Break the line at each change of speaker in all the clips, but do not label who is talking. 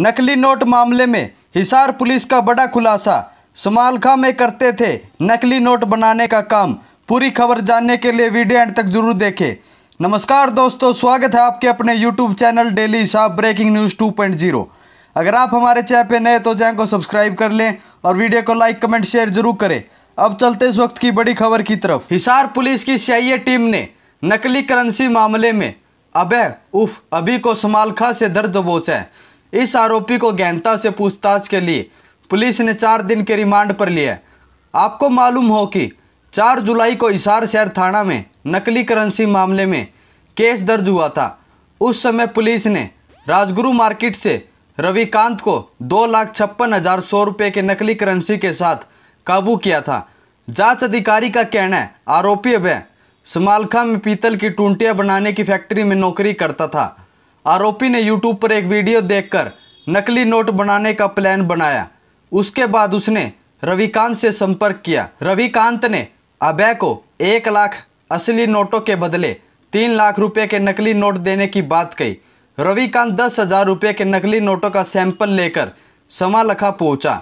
नकली नोट मामले में हिसार पुलिस का बड़ा खुलासा समालखा में करते थे नकली नोट बनाने का काम पूरी खबर जानने के लिए वीडियो एंड तक जरूर देखें नमस्कार दोस्तों स्वागत है आपके अपने यूट्यूब चैनल डेली हिसाब ब्रेकिंग न्यूज़ 2.0 अगर आप हमारे चैनल पर नए तो चैनल को सब्सक्राइब कर लें और वीडियो को लाइक कमेंट शेयर जरूर करें अब चलते इस वक्त की बड़ी खबर की तरफ हिसार पुलिस की सीआईए टीम ने नकली करेंसी मामले में अबे उफ अभी को समालखा से दर्ज बोचा है इस आरोपी को गहनता से पूछताछ के लिए पुलिस ने चार दिन के रिमांड पर लिया आपको मालूम हो कि चार जुलाई को इशार शहर थाना में नकली करेंसी मामले में केस दर्ज हुआ था उस समय पुलिस ने राजगुरु मार्केट से रविकांत को दो लाख छप्पन हज़ार सौ रुपये के नकली करेंसी के साथ काबू किया था जांच अधिकारी का कहना है आरोपी वह समालखा में पीतल की टूंटियाँ बनाने की फैक्ट्री में नौकरी करता था आरोपी ने यूट्यूब पर एक वीडियो देखकर नकली नोट बनाने का प्लान बनाया उसके बाद उसने रविकांत से संपर्क किया रविकांत ने अभय को एक लाख असली नोटों के बदले तीन लाख रुपए के नकली नोट देने की बात कही रविकांत दस हज़ार रुपये के नकली नोटों का सैंपल लेकर समालखा पहुंचा।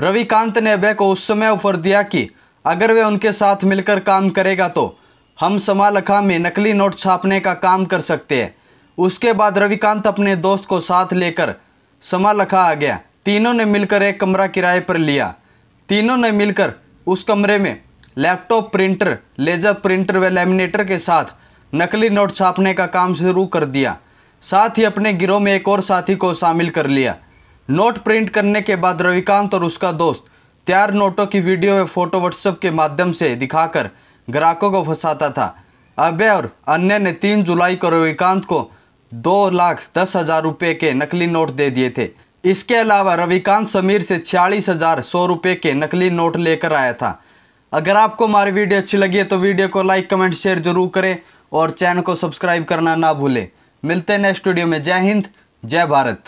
रविकांत ने अभय को उस समय ऑफर दिया कि अगर वे उनके साथ मिलकर काम करेगा तो हम समालखा में नकली नोट छापने का काम कर सकते हैं उसके बाद रविकांत अपने दोस्त को साथ लेकर समालखा आ गया तीनों ने मिलकर एक कमरा किराए पर लिया तीनों ने मिलकर उस कमरे में लैपटॉप प्रिंटर लेजर प्रिंटर व लेमिनेटर के साथ नकली नोट छापने का काम शुरू कर दिया साथ ही अपने गिरोह में एक और साथी को शामिल कर लिया नोट प्रिंट करने के बाद रविकांत और उसका दोस्त तैयार नोटों की वीडियो व फोटो व्हाट्सएप के माध्यम से दिखाकर ग्राहकों को फंसाता था अभय और अन्य ने तीन जुलाई को रविकांत को दो लाख दस हज़ार रुपये के नकली नोट दे दिए थे इसके अलावा रविकांत समीर से छियालीस हज़ार सौ रुपये के नकली नोट लेकर आया था अगर आपको हमारी वीडियो अच्छी लगी है तो वीडियो को लाइक कमेंट शेयर जरूर करें और चैनल को सब्सक्राइब करना ना भूलें मिलते हैं नेक्स्ट वीडियो में जय हिंद जय भारत